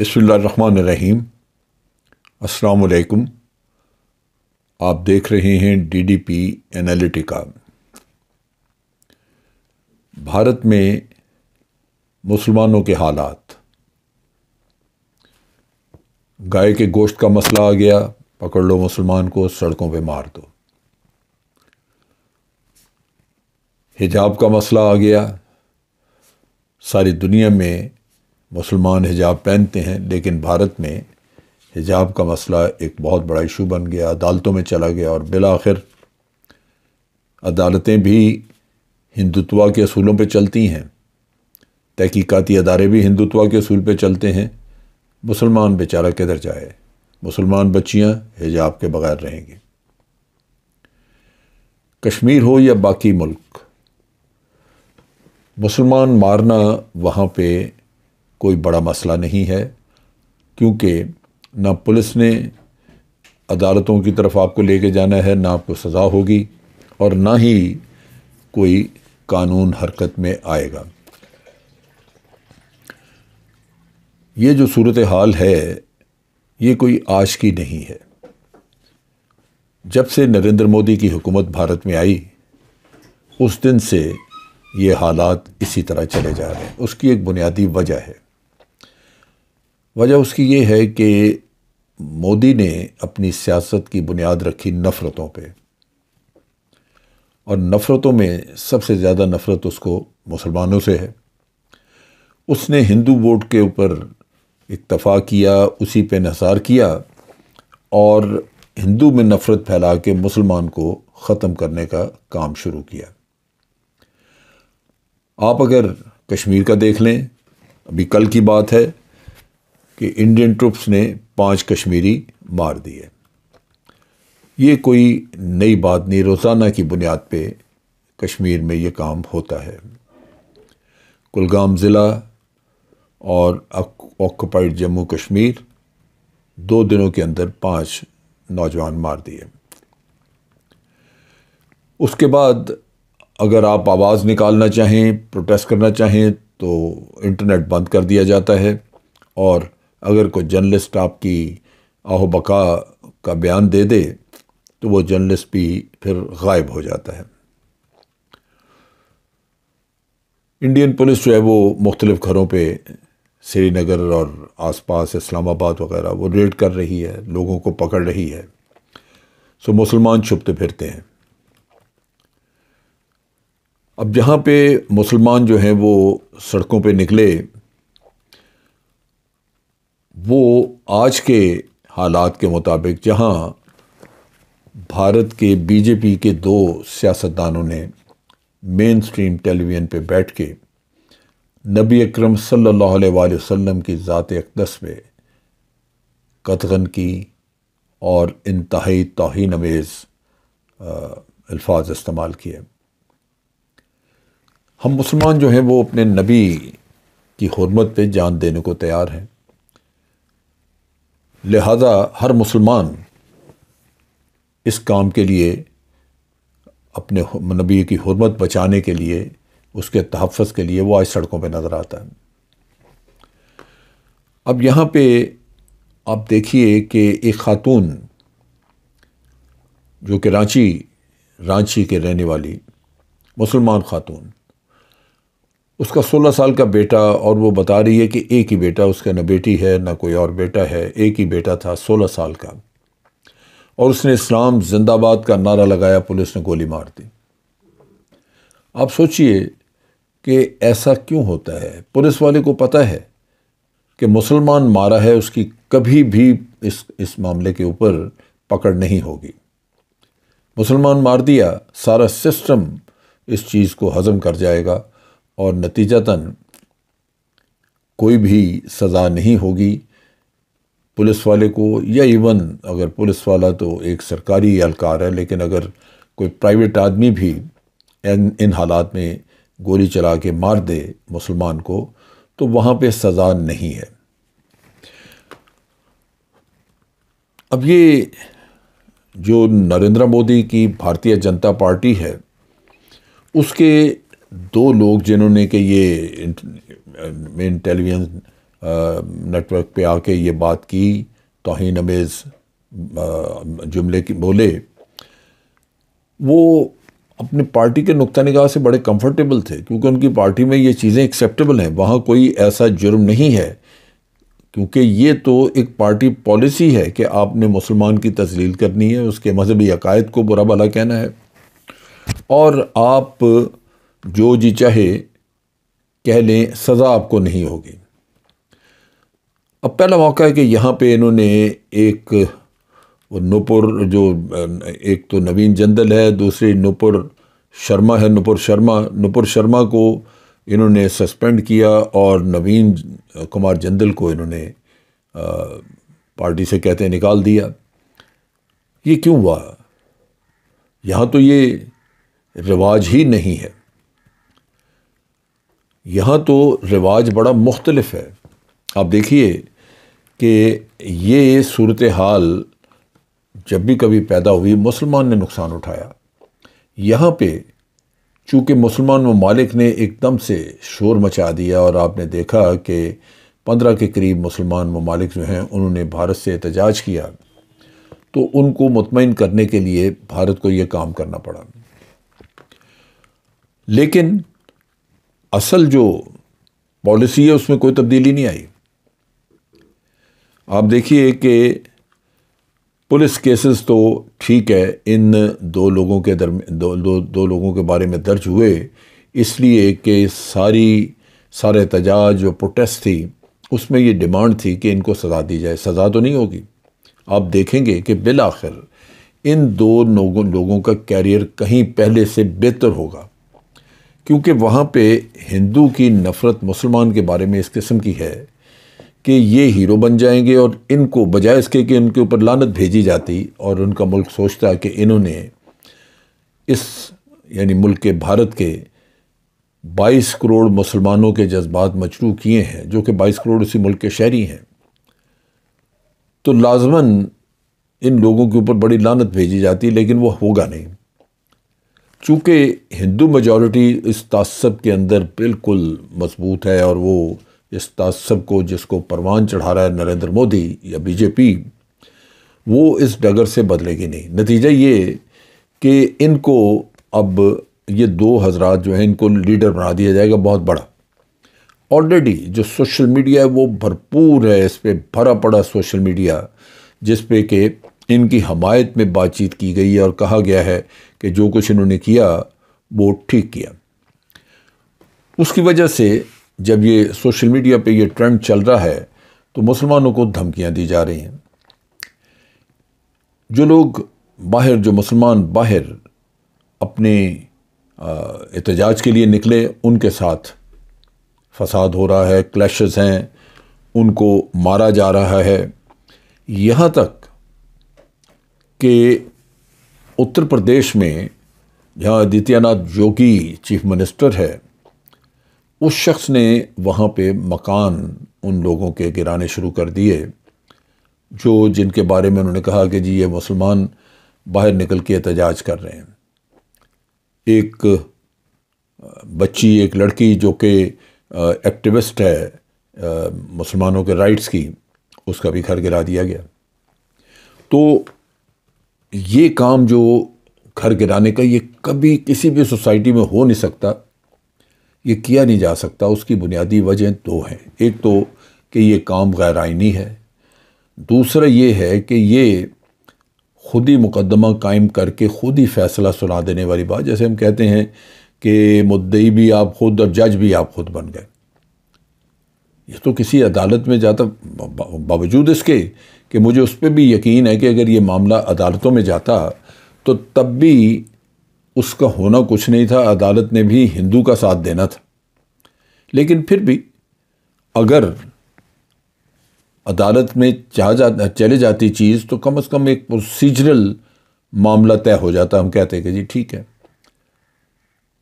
बसमीम असलकुम आप देख रहे हैं डीडीपी एनालिटिका भारत में मुसलमानों के हालात गाय के गोश्त का मसला आ गया पकड़ लो मुसलमान को सड़कों पे मार दो हिजाब का मसला आ गया सारी दुनिया में मुसलमान हिजाब पहनते हैं लेकिन भारत में हिजाब का मसला एक बहुत बड़ा इशू बन गया अदालतों में चला गया और बिल आखिर अदालतें भी हिंदुत्वा के असूलों पर चलती हैं तहकीकती अदारे भी हिंदुत्व के असूल पर चलते हैं मुसलमान बेचारा किधर जाए मुसलमान बच्चियाँ हिजाब के बगैर रहेंगी कश्मीर हो या बाकी मुल्क मुसलमान मारना वहाँ पर कोई बड़ा मसला नहीं है क्योंकि ना पुलिस ने अदालतों की तरफ आपको लेके जाना है ना आपको सज़ा होगी और ना ही कोई कानून हरकत में आएगा ये जो सूरत हाल है ये कोई आज की नहीं है जब से नरेंद्र मोदी की हुकूमत भारत में आई उस दिन से ये हालात इसी तरह चले जा रहे हैं उसकी एक बुनियादी वजह है वजह उसकी ये है कि मोदी ने अपनी सियासत की बुनियाद रखी नफ़रतों पे और नफ़रतों में सबसे ज़्यादा नफ़रत उसको मुसलमानों से है उसने हिंदू वोट के ऊपर इतफ़ा किया उसी पे नसार किया और हिंदू में नफ़रत फैला के मुसलमान को ख़त्म करने का काम शुरू किया आप अगर कश्मीर का देख लें अभी कल की बात है कि इंडियन ट्रुप्स ने पांच कश्मीरी मार दिए ये कोई नई बात नहीं रोज़ाना की बुनियाद पे कश्मीर में ये काम होता है कुलगाम ज़िला और ऑक्यूपाइड जम्मू कश्मीर दो दिनों के अंदर पांच नौजवान मार दिए उसके बाद अगर आप आवाज़ निकालना चाहें प्रोटेस्ट करना चाहें तो इंटरनेट बंद कर दिया जाता है और अगर कोई जर्नलिस्ट आपकी आहोबका का बयान दे दे तो वो जर्नलिस्ट भी फिर गायब हो जाता है इंडियन पुलिस जो है वो मुख्तलिफ़ घरों पे श्रीनगर और आसपास इस्लामाबाद वगैरह वो रेड कर रही है लोगों को पकड़ रही है सो मुसलमान छुपते फिरते हैं अब जहाँ पे मुसलमान जो हैं वो सड़कों पे निकले वो आज के हालात के मुताबिक जहाँ भारत के बीजेपी के दो सियासतदानों ने मेन स्ट्रीम टेलीविज़न पर बैठ के नबी अक्रम सम की ज़ात अकदस में कतगन की और इंतहाई तोहन नवेज़ अल्फाज इस्तेमाल किए हम मुसलमान जो हैं वो अपने नबी की हरमत पे जान देने को तैयार हैं लिहाजा हर मुसलमान इस काम के लिए अपने नबी की हरमत बचाने के लिए उसके तहफ़ के लिए वो आज सड़कों पर नज़र आता है अब यहाँ पे आप देखिए कि एक ख़ातून जो कि रांची रांची के रहने वाली मुसलमान ख़ातून उसका सोलह साल का बेटा और वो बता रही है कि एक ही बेटा उसका ना बेटी है ना कोई और बेटा है एक ही बेटा था सोलह साल का और उसने इस्लाम जिंदाबाद का नारा लगाया पुलिस ने गोली मार दी आप सोचिए कि ऐसा क्यों होता है पुलिस वाले को पता है कि मुसलमान मारा है उसकी कभी भी इस इस मामले के ऊपर पकड़ नहीं होगी मुसलमान मार दिया सारा सिस्टम इस चीज़ को हज़म कर जाएगा और नतीजतन कोई भी सज़ा नहीं होगी पुलिस वाले को या इवन अगर पुलिस वाला तो एक सरकारी एहलकार है लेकिन अगर कोई प्राइवेट आदमी भी इन इन हालात में गोली चला के मार दे मुसलमान को तो वहाँ पे सज़ा नहीं है अब ये जो नरेंद्र मोदी की भारतीय जनता पार्टी है उसके दो लोग जिन्होंने कि ये मेन टेलीविज़न नेटवर्क पे आके ये बात की तोहन अमेज़ uh, जुमले की बोले वो अपनी पार्टी के नुकता निगाह से बड़े कंफर्टेबल थे क्योंकि उनकी पार्टी में ये चीज़ें एक्सेप्टेबल हैं वहाँ कोई ऐसा जुर्म नहीं है क्योंकि ये तो एक पार्टी पॉलिसी है कि आपने मुसलमान की तजलील करनी है उसके मजहबी अकायद को बुरा भला कहना है और आप जो जी चाहे कह लें सज़ा आपको नहीं होगी अब पहला मौका है कि यहाँ पे इन्होंने एक नुपुर जो एक तो नवीन जंदल है दूसरी नुपुर शर्मा है नुपुर शर्मा नुपुर शर्मा को इन्होंने सस्पेंड किया और नवीन कुमार जंदल को इन्होंने पार्टी से कहते निकाल दिया ये क्यों हुआ यहाँ तो ये रिवाज ही नहीं है यहाँ तो रिवाज बड़ा मुख्तलफ है आप देखिए कि ये सूरत हाल जब भी कभी पैदा हुई मुसलमान ने नुकसान उठाया यहाँ पे चूँकि मुसलमान ममालिक ने एकदम से शोर मचा दिया और आपने देखा कि पंद्रह के करीब मुसलमान ममालिक जो हैं उन्होंने भारत से एहतजाज किया तो उनको मुतमिन करने के लिए भारत को ये काम करना पड़ा लेकिन असल जो पॉलिसी है उसमें कोई तब्दीली नहीं आई आप देखिए कि पुलिस केसेस तो ठीक है इन दो लोगों के दर दो, दो, दो लोगों के बारे में दर्ज हुए इसलिए कि सारी सारे एहताज जो प्रोटेस्ट थी उसमें ये डिमांड थी कि इनको सज़ा दी जाए सज़ा तो नहीं होगी आप देखेंगे कि बिल आखिर इन दो लोगों लोगों का कैरियर कहीं पहले से बेहतर होगा क्योंकि वहाँ पे हिंदू की नफ़रत मुसलमान के बारे में इस किस्म की है कि ये हीरो बन जाएंगे और इनको बजाय इसके कि उनके ऊपर लानत भेजी जाती और उनका मुल्क सोचता कि इन्होंने इस यानी मुल्क के भारत के 22 करोड़ मुसलमानों के जज्बात मचरू किए हैं जो कि 22 करोड़ इसी मुल्क के शहरी हैं तो लाजमन इन लोगों के ऊपर बड़ी लानत भेजी जाती लेकिन वो होगा नहीं चूँकि हिंदू मेजोरिटी इस तसब के अंदर बिल्कुल मजबूत है और वो इस तसब को जिसको परवान चढ़ा रहा है नरेंद्र मोदी या बीजेपी वो इस डगर से बदलेगी नहीं नतीजा ये कि इनको अब ये दो हजरात जो हैं इनको लीडर बना दिया जाएगा बहुत बड़ा ऑलरेडी जो सोशल मीडिया है वो भरपूर है इस पर भरा पड़ा सोशल मीडिया जिस पे कि इनकी हमायत में बातचीत की गई है और कहा गया है कि जो कुछ इन्होंने किया वो ठीक किया उसकी वजह से जब ये सोशल मीडिया पे ये ट्रेंड चल रहा है तो मुसलमानों को धमकियां दी जा रही हैं जो लोग बाहर जो मुसलमान बाहर अपने एहतजाज के लिए निकले उनके साथ फसाद हो रहा है क्लैश हैं उनको मारा जा रहा है यहाँ तक कि उत्तर प्रदेश में जहाँ आदित्यनाथ जोगी चीफ मिनिस्टर है उस शख्स ने वहाँ पे मकान उन लोगों के गिराने शुरू कर दिए जो जिनके बारे में उन्होंने कहा कि जी ये मुसलमान बाहर निकल के एहतजाज कर रहे हैं एक बच्ची एक लड़की जो कि एक्टिविस्ट है मुसलमानों के राइट्स की उसका भी घर गिरा दिया गया तो ये काम जो घर गिराने का ये कभी किसी भी सोसाइटी में हो नहीं सकता ये किया नहीं जा सकता उसकी बुनियादी वजह दो हैं एक तो कि ये काम गैर आइनी है दूसरा ये है कि ये खुद ही मुकदमा कायम करके ख़ुद ही फैसला सुना देने वाली बात जैसे हम कहते हैं कि मुद्दई भी आप खुद और जज भी आप खुद बन गए ये तो किसी अदालत में जाता बावजूद इसके कि मुझे उस पर भी यकीन है कि अगर ये मामला अदालतों में जाता तो तब भी उसका होना कुछ नहीं था अदालत ने भी हिंदू का साथ देना था लेकिन फिर भी अगर अदालत में चाह जा चले जाती चीज़ तो कम अज़ कम एक प्रोसीजरल मामला तय हो जाता हम कहते हैं कि जी ठीक है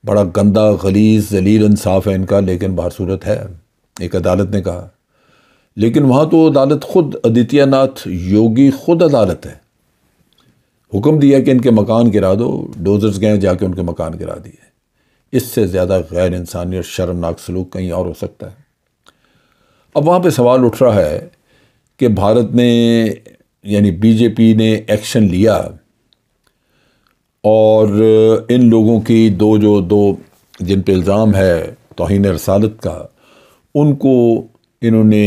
बड़ा गंदा गलीज जलील इंसाफ है इनका लेकिन बार सूरत है एक अदालत ने कहा लेकिन वहाँ तो अदालत खुद आदित्यनाथ योगी खुद अदालत है हुक्म दिया कि इनके मकान गिरा दो डोजर्स गए जाके उनके मकान गिरा दिए इससे ज़्यादा गैर इंसानी और शर्मनाक सलूक कहीं और हो सकता है अब वहाँ पे सवाल उठ रहा है कि भारत ने यानी बीजेपी ने एक्शन लिया और इन लोगों की दो जो दो जिन पे इल्ज़ाम है तोहन रसालत का उनको इन्होंने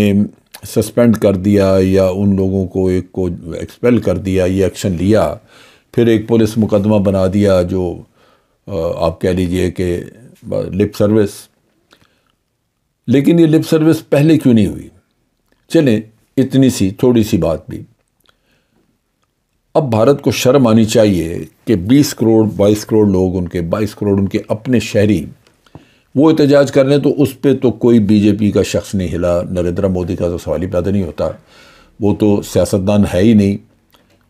सस्पेंड कर दिया या उन लोगों को एक को एक्सपेल कर दिया ये एक्शन लिया फिर एक पुलिस मुकदमा बना दिया जो आप कह लीजिए कि लिप सर्विस लेकिन ये लिप सर्विस पहले क्यों नहीं हुई चलें इतनी सी थोड़ी सी बात भी अब भारत को शर्म आनी चाहिए कि 20 करोड़ 22 करोड़ लोग उनके 22 करोड़ उनके अपने शहरी वो एहतजाज कर लें तो उस पर तो कोई बीजेपी का शख्स नहीं हिला नरेंद्र मोदी का तो सवाल ही पैदा नहीं होता वो तो सियासतदान है ही नहीं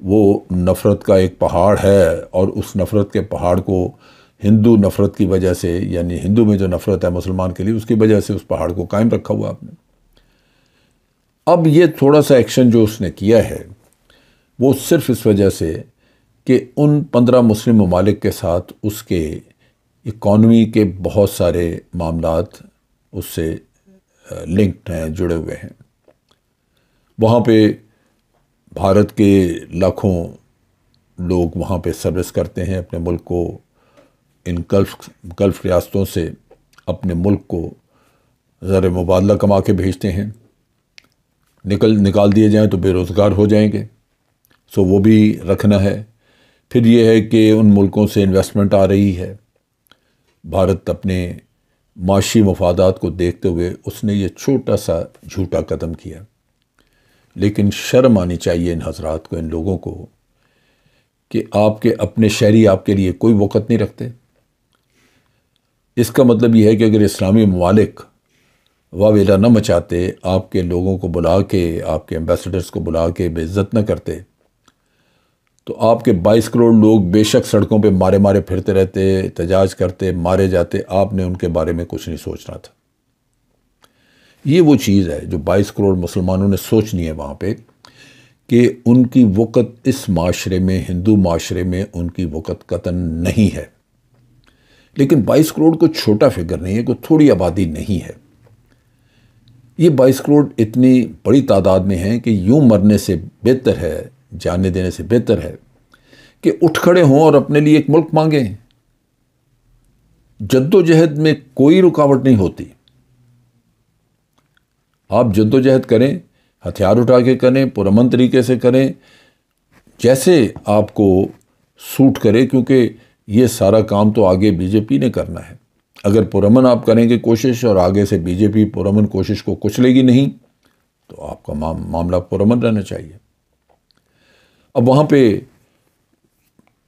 वो नफ़रत का एक पहाड़ है और उस नफ़रत के पहाड़ को हिंदू नफ़रत की वजह से यानी हिंदू में जो नफ़रत है मुसलमान के लिए उसकी वजह से उस पहाड़ को कायम रखा हुआ आपने अब ये थोड़ा सा एक्शन जो उसने किया है वो सिर्फ इस वजह से कि उन पंद्रह मुस्लिम ममालिक के साथ उसके इकॉनमी के बहुत सारे मामला उससे लिंक्ड हैं जुड़े हुए हैं वहाँ पे भारत के लाखों लोग वहाँ पे सर्विस करते हैं अपने मुल्क को इन गल्फ गल्फ रियासतों से अपने मुल्क को ज़र मुबादला कमा के भेजते हैं निकल निकाल दिए जाएं तो बेरोज़गार हो जाएंगे सो वो भी रखना है फिर ये है कि उन मुल्कों से इन्वेस्टमेंट आ रही है भारत अपने माशी मफादात को देखते हुए उसने ये छोटा सा झूठा कदम किया लेकिन शर्म आनी चाहिए इन हजरात को इन लोगों को कि आपके अपने शहरी आपके लिए कोई वक़्त नहीं रखते इसका मतलब यह है कि अगर इस्लामी ममालिक वावेला न मचाते आपके लोगों को बुला के आपके एम्बेसडर्स को बुला के बेइज्जत न करते तो आपके 22 करोड़ लोग बेशक सड़कों पे मारे मारे फिरते रहते एहतजाज करते मारे जाते आपने उनके बारे में कुछ नहीं सोचना था ये वो चीज़ है जो 22 करोड़ मुसलमानों ने सोचनी है वहाँ पे कि उनकी वक़्त इस माशरे में हिंदू माशरे में उनकी वक़्त कतन नहीं है लेकिन 22 करोड़ को छोटा फिगर नहीं है कोई थोड़ी आबादी नहीं है ये 22 करोड़ इतनी बड़ी तादाद में हैं कि यूँ मरने से बेहतर है जाने देने से बेहतर है कि उठ खड़े हों और अपने लिए एक मुल्क मांगें जद्दोजहद में कोई रुकावट नहीं होती आप जद्दोजहद करें हथियार उठा के करें पुरमन तरीके से करें जैसे आपको सूट करे क्योंकि ये सारा काम तो आगे बीजेपी ने करना है अगर पुरमन आप करेंगे कोशिश और आगे से बीजेपी पुरमन कोशिश को कुचलेगी नहीं तो आपका मामला पुरमन रहना चाहिए अब वहाँ पे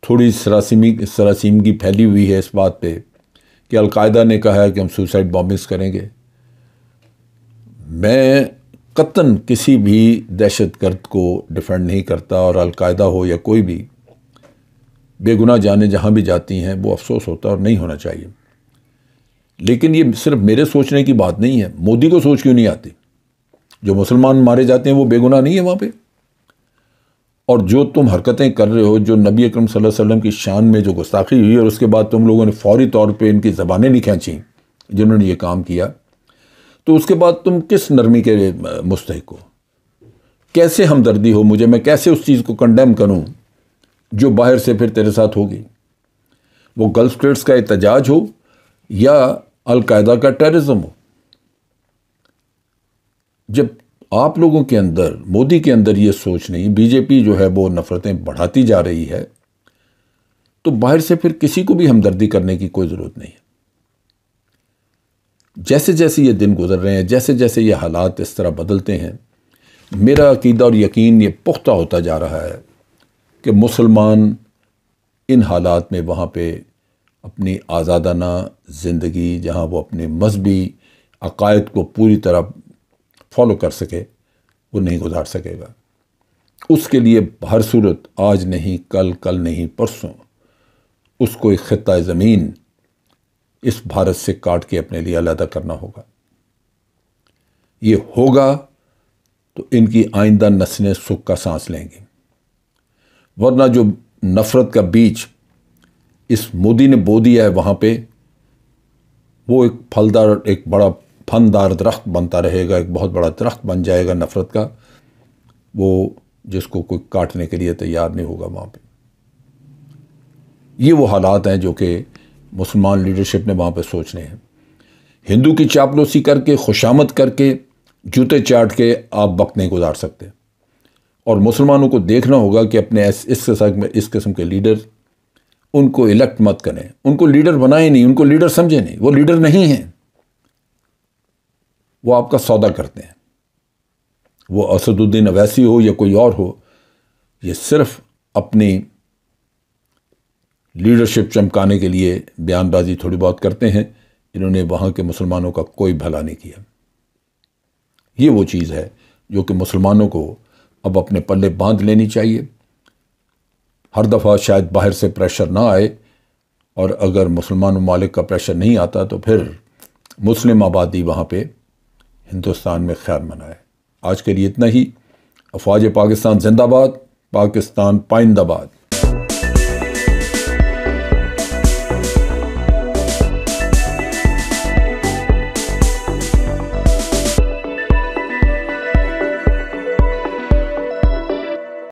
थोड़ी सरासीमी सरासीमगी फैली हुई है इस बात पे कि अलकायदा ने कहा है कि हम सुसाइड बॉम्बिंग्स करेंगे मैं कतन किसी भी दहशत गर्द को डिफेंड नहीं करता और अलकायदा हो या कोई भी बेगुनाह जाने जहाँ भी जाती हैं वो अफसोस होता और नहीं होना चाहिए लेकिन ये सिर्फ मेरे सोचने की बात नहीं है मोदी को सोच क्यों नहीं आती जो मुसलमान मारे जाते हैं वो बेगुनाह नहीं है वहाँ पर और जो तुम हरकतें कर रहे हो जो नबी अकरम सल्लल्लाहु अलैहि वसल्लम की शान में जो गुस्ताखी हुई और उसके बाद तुम लोगों ने फौरी तौर पे इनकी ज़बानें नहीं खींची जिन्होंने ये काम किया तो उसके बाद तुम किस नरमी के मुस्तक हो कैसे हमदर्दी हो मुझे मैं कैसे उस चीज़ को कंडेम करूँ जो बाहर से फिर तेरे साथ होगी वो गल्फ स्टेट्स का एहतजाज हो या अलकायदा का टेररिज्म हो जब आप लोगों के अंदर मोदी के अंदर ये सोच नहीं बीजेपी जो है वो नफ़रतें बढ़ाती जा रही है तो बाहर से फिर किसी को भी हमदर्दी करने की कोई ज़रूरत नहीं है जैसे जैसे ये दिन गुजर रहे हैं जैसे जैसे ये हालात इस तरह बदलते हैं मेरा अकीदा और यकीन ये पुख्ता होता जा रहा है कि मुसलमान इन हालात में वहाँ पर अपनी आज़ादाना ज़िंदगी जहाँ वो अपने मजहबी अकायद को पूरी तरह फॉलो कर सके वो नहीं गुजार सकेगा उसके लिए हर सूरत आज नहीं कल कल नहीं परसों उसको एक ख़त्ता ज़मीन इस भारत से काट के अपने लिए अलहदा करना होगा ये होगा तो इनकी आइंदा नस्लें सुख का सांस लेंगी वरना जो नफ़रत का बीज इस मोदी ने बो दिया है वहाँ पे वो एक फलदार एक बड़ा फनदार दरख्त बनता रहेगा एक बहुत बड़ा दरख्त बन जाएगा नफ़रत का वो जिसको कोई काटने के लिए तैयार नहीं होगा वहाँ पर ये वो हालात हैं जो कि मुसलमान लीडरशिप ने वहाँ पर सोचने हैं हिंदू की चापलोसी करके खुशामद करके जूते चाट के आप वक्त नहीं गुजार सकते और मुसलमानों को देखना होगा कि अपने इस किस्म इस किस्म के लीडर उनको इलेक्ट मत करें उनको लीडर बनाए नहीं उनको लीडर समझे नहीं वो लीडर नहीं हैं वो आपका सौदा करते हैं वो असदुद्दीन अवैसी हो या कोई और हो ये सिर्फ अपनी लीडरशिप चमकाने के लिए बयानबाजी थोड़ी बहुत करते हैं इन्होंने वहाँ के मुसलमानों का कोई भला नहीं किया ये वो चीज़ है जो कि मुसलमानों को अब अपने पल्ले बांध लेनी चाहिए हर दफ़ा शायद बाहर से प्रेशर ना आए और अगर मुसलमान ममालिक का प्रेशर नहीं आता तो फिर मुस्लिम आबादी वहाँ पे हिंदुस्तान में खैर मनाए आज के लिए इतना ही अफवाज पाकिस्तान जिंदाबाद पाकिस्तान पाइंदाबाद